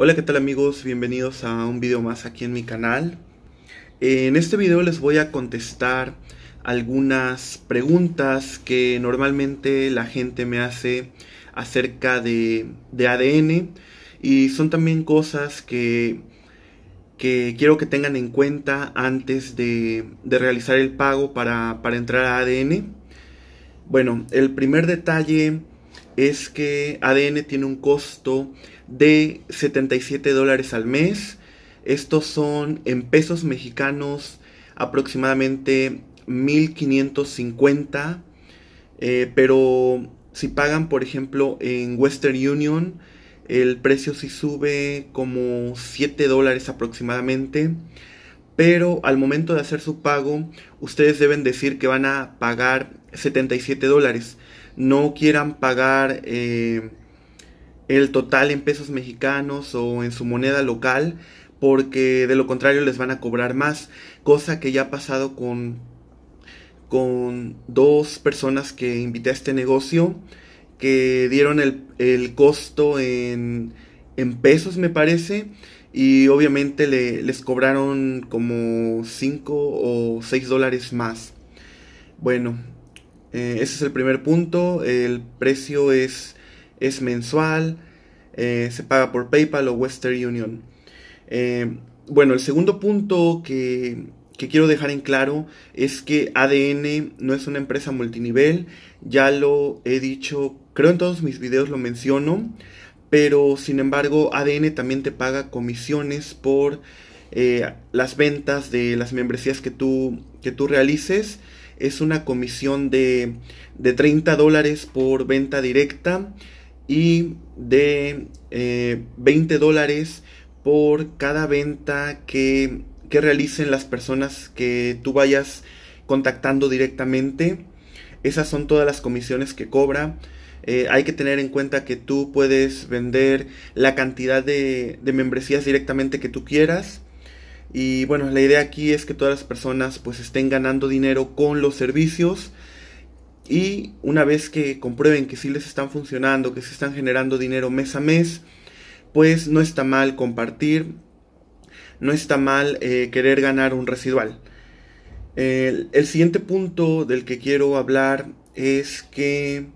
Hola, ¿qué tal amigos? Bienvenidos a un video más aquí en mi canal. Eh, en este video les voy a contestar algunas preguntas que normalmente la gente me hace acerca de, ADN y son también cosas que, que, quiero que tengan en cuenta antes de, realizar el pago para, para entrar a ADN. Bueno, el primer detalle es que ADN tiene un costo de 77 dólares al mes. Estos son en pesos mexicanos aproximadamente 1550. Eh, pero si pagan, por ejemplo, en Western Union, el precio si sube como 7 dólares aproximadamente. Pero al momento de hacer su pago, ustedes deben decir que van a pagar 77 dólares. No quieran pagar eh, el total en pesos mexicanos o en su moneda local, porque de lo contrario les van a cobrar más, cosa que ya ha pasado con, con dos personas que invité a este negocio, que dieron el, costo en, en, pesos me parece, y obviamente les cobraron como 5 o 6 dólares más. Bueno, eh, ese es el primer punto, el precio es es mensual, eh, se paga por PayPal o Western Union. Eh, bueno, el segundo punto que, quiero dejar en claro es que ADN no es una empresa multinivel, ya lo he dicho, creo en todos mis videos lo menciono, pero sin embargo ADN también te paga comisiones por eh, las ventas de las membresías que tú, que tú realices es una comisión de, de 30 dólares por venta directa y de 20 eh, dólares por cada venta que, realicen las personas que tú vayas contactando directamente. Esas son todas las comisiones que cobra. Eh, hay que tener en cuenta que tú puedes vender la cantidad de, de membresías directamente que tú quieras. Y bueno, la idea aquí es que todas las personas pues estén ganando dinero con los servicios y una vez que comprueben que sí les están funcionando, que se están generando dinero mes a mes, pues no está mal compartir, no está mal eh, querer ganar un residual. El, siguiente punto del que quiero hablar es que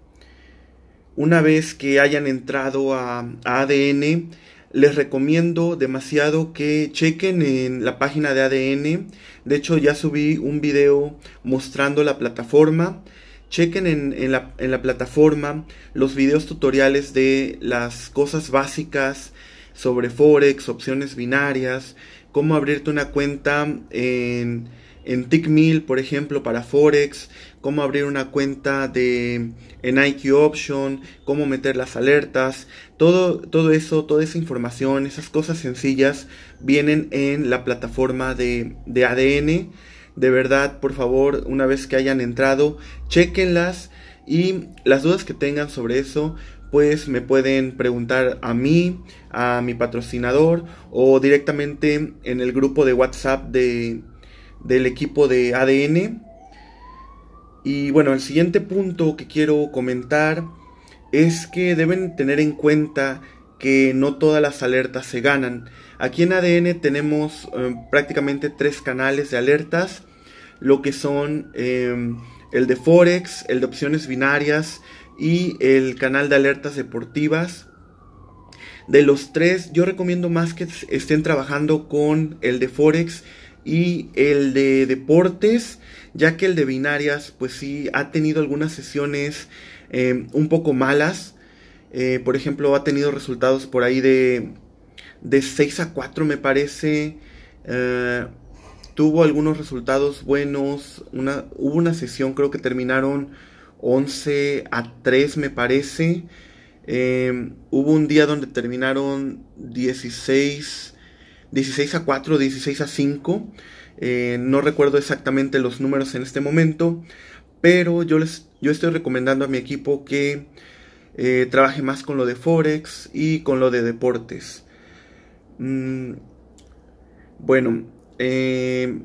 una vez que hayan entrado a ADN, les recomiendo demasiado que chequen en la página de ADN. De hecho, ya subí un video mostrando la plataforma. Chequen en, la, plataforma los videos tutoriales de las cosas básicas sobre Forex, opciones binarias, cómo abrirte una cuenta en, en TickMill, por ejemplo, para Forex, cómo abrir una cuenta de, en IQ Option, cómo meter las alertas, todo, todo eso, toda esa información, esas cosas sencillas vienen en la plataforma de, de ADN de verdad, por favor, una vez que hayan entrado, chequenlas y las dudas que tengan sobre eso, pues me pueden preguntar a mí, a mi patrocinador o directamente en el grupo de WhatsApp de, del equipo de ADN. Y bueno, el siguiente punto que quiero comentar es que deben tener en cuenta que no todas las alertas se ganan. Aquí en ADN tenemos em, prácticamente tres canales de alertas, lo que son em, el de Forex, el de opciones binarias y el canal de alertas deportivas. De los tres, yo recomiendo más que estén trabajando con el de Forex y el de deportes, ya que el de binarias, pues sí, ha tenido algunas sesiones em, un poco malas eh, por ejemplo, ha tenido resultados por ahí de, 6 a 4, me parece. Eh, tuvo algunos resultados buenos. Una, hubo una sesión, creo que terminaron 11 a 3, me parece. Eh, hubo un día donde terminaron 16, 16 a 4, 16 a 5. no recuerdo exactamente los números en este momento, pero yo, les, yo estoy recomendando a mi equipo que eh, trabaje más con lo de Forex y con lo de deportes. Mm, bueno, eh,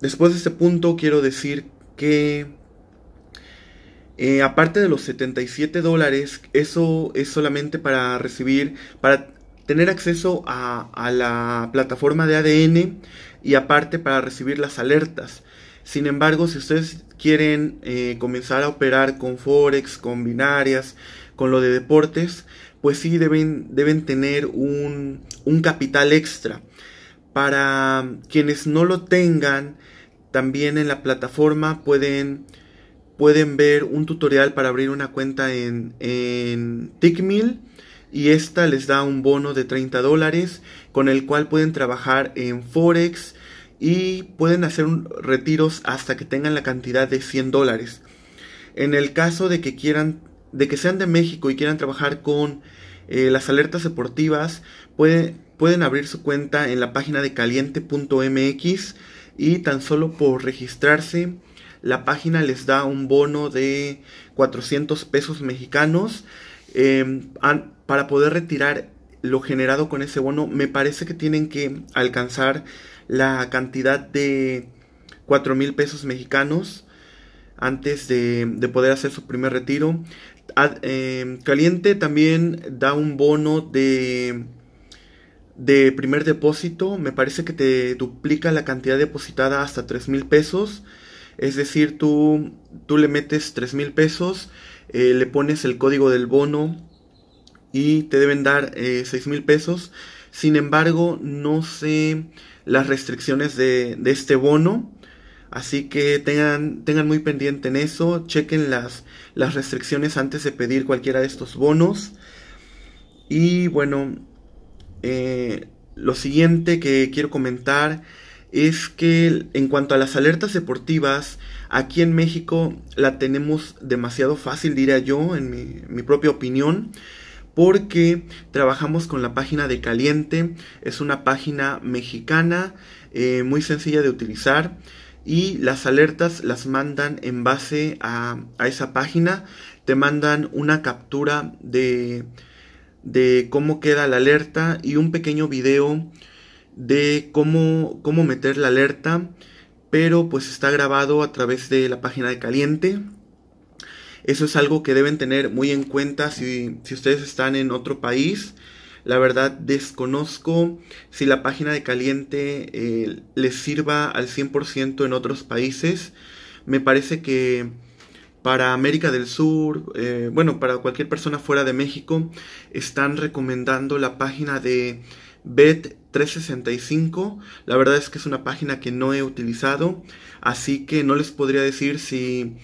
después de este punto quiero decir que eh, aparte de los 77 dólares, eso es solamente para recibir, para tener acceso a, la plataforma de ADN y aparte para recibir las alertas. Sin embargo, si ustedes quieren comenzar a operar con Forex, con binarias, con lo de deportes, pues sí deben, deben tener un, un capital extra. Para quienes no lo tengan, también en la plataforma pueden, pueden ver un tutorial para abrir una cuenta en, en Tickmill y esta les da un bono de 30 dólares con el cual pueden trabajar en Forex y pueden hacer retiros hasta que tengan la cantidad de 100 dólares. En el caso de que quieran de que sean de México y quieran trabajar con eh, las alertas deportivas, pueden abrir su cuenta en la página de caliente.mx y tan solo por registrarse la página les da un bono de 400 pesos mexicanos em, para poder retirar lo generado con ese bono. Me parece que tienen que alcanzar la cantidad de 4 mil pesos mexicanos antes de, de, poder hacer su primer retiro. Eh, Caliente también da un bono de, de primer depósito. Me parece que te duplica la cantidad depositada hasta 3 mil pesos. Es decir, tú, tú le metes 3 mil pesos, eh, le pones el código del bono y te deben dar 6 eh, mil pesos. Sin embargo, no sé las restricciones de, de este bono. Así que tengan, muy pendiente en eso, chequen las, restricciones antes de pedir cualquiera de estos bonos. Y bueno, eh, lo siguiente que quiero comentar es que en cuanto a las alertas deportivas, aquí en México la tenemos demasiado fácil, diría yo, en mi, propia opinión, porque trabajamos con la página de Caliente, es una página mexicana eh, muy sencilla de utilizar y las alertas las mandan en base a, esa página. Te mandan una captura de, cómo queda la alerta y un pequeño video de cómo, cómo meter la alerta, pero pues está grabado a través de la página de caliente. Eso es algo que deben tener muy en cuenta si, si ustedes están en otro país la verdad desconozco si la página de caliente eh, les sirva al 100% en otros países. Me parece que para América del Sur, eh, bueno, para cualquier persona fuera de México, están recomendando la página de Bet365. La verdad es que es una página que no he utilizado, así que no les podría decir si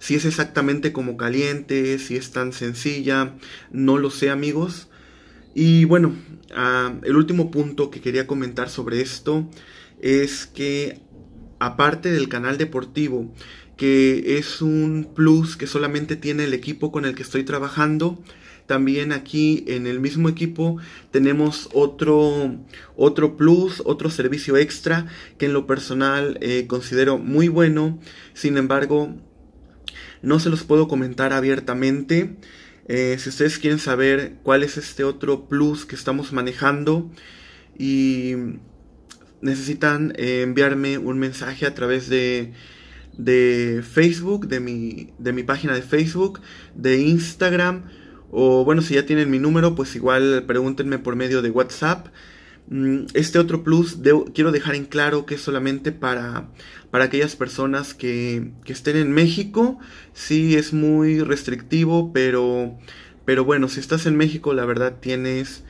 es exactamente como caliente, si es tan sencilla, no lo sé amigos. Y bueno, ah, el último punto que quería comentar sobre esto es que aparte del canal deportivo, que es un plus que solamente tiene el equipo con el que estoy trabajando, también aquí en el mismo equipo tenemos otro, otro plus, otro servicio extra que en lo personal eh, considero muy bueno. Sin embargo, no se los puedo comentar abiertamente eh, si ustedes quieren saber cuál es este otro plus que estamos manejando y necesitan eh, enviarme un mensaje a través de, de Facebook, de mi, de mi página de Facebook, de Instagram o bueno, si ya tienen mi número, pues igual pregúntenme por medio de WhatsApp. Mm, este otro plus quiero dejar en claro que es solamente para, para aquellas personas que, que, estén en México. Sí, es muy restrictivo, pero, pero bueno, si estás en México, la verdad tienes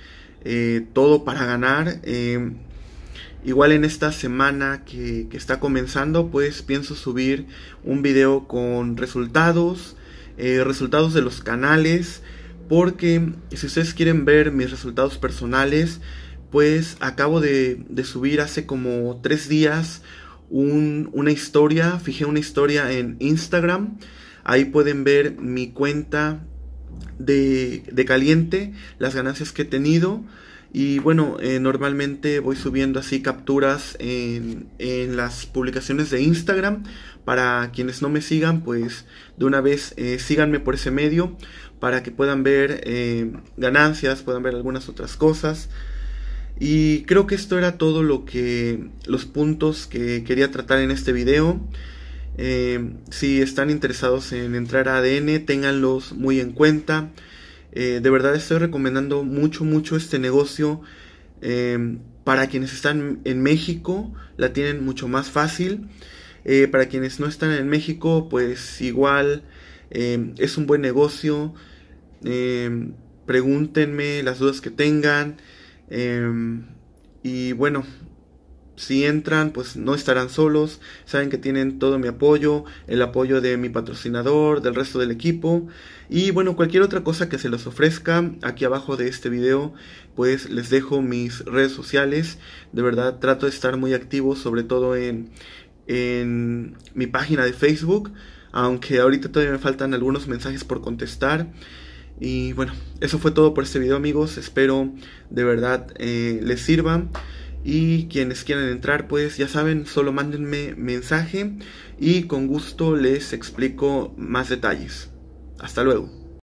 eh, todo para ganar. Em, igual en esta semana que, está comenzando, pues pienso subir un video con resultados, eh, resultados de los canales, porque si ustedes quieren ver mis resultados personales, pues acabo de, subir hace como tres días una historia, fijé una historia en Instagram. Ahí pueden ver mi cuenta de, caliente, las ganancias que he tenido. Y bueno, eh, normalmente voy subiendo así capturas en, las publicaciones de Instagram. Para quienes no me sigan, pues de una vez eh, síganme por ese medio para que puedan ver eh, ganancias, puedan ver algunas otras cosas. Y creo que esto era todo lo que. los puntos que quería tratar en este video. Eh, si están interesados en entrar a ADN, ténganlos muy en cuenta. Eh, de verdad estoy recomendando mucho, mucho este negocio. Eh, para quienes están en México, la tienen mucho más fácil. para quienes no están en México, pues igual es un buen negocio. pregúntenme las dudas que tengan. Em, y bueno, si entran, pues no estarán solos. Saben que tienen todo mi apoyo, el apoyo de mi patrocinador, del resto del equipo. Y bueno, cualquier otra cosa que se los ofrezca, aquí abajo de este video, pues les dejo mis redes sociales. De verdad, trato de estar muy activo, sobre todo en, en mi página de Facebook. Aunque ahorita todavía me faltan algunos mensajes por contestar. Y bueno, eso fue todo por este video amigos, espero de verdad eh, les sirva. Y quienes quieran entrar, pues ya saben, solo mándenme mensaje y con gusto les explico más detalles. Hasta luego.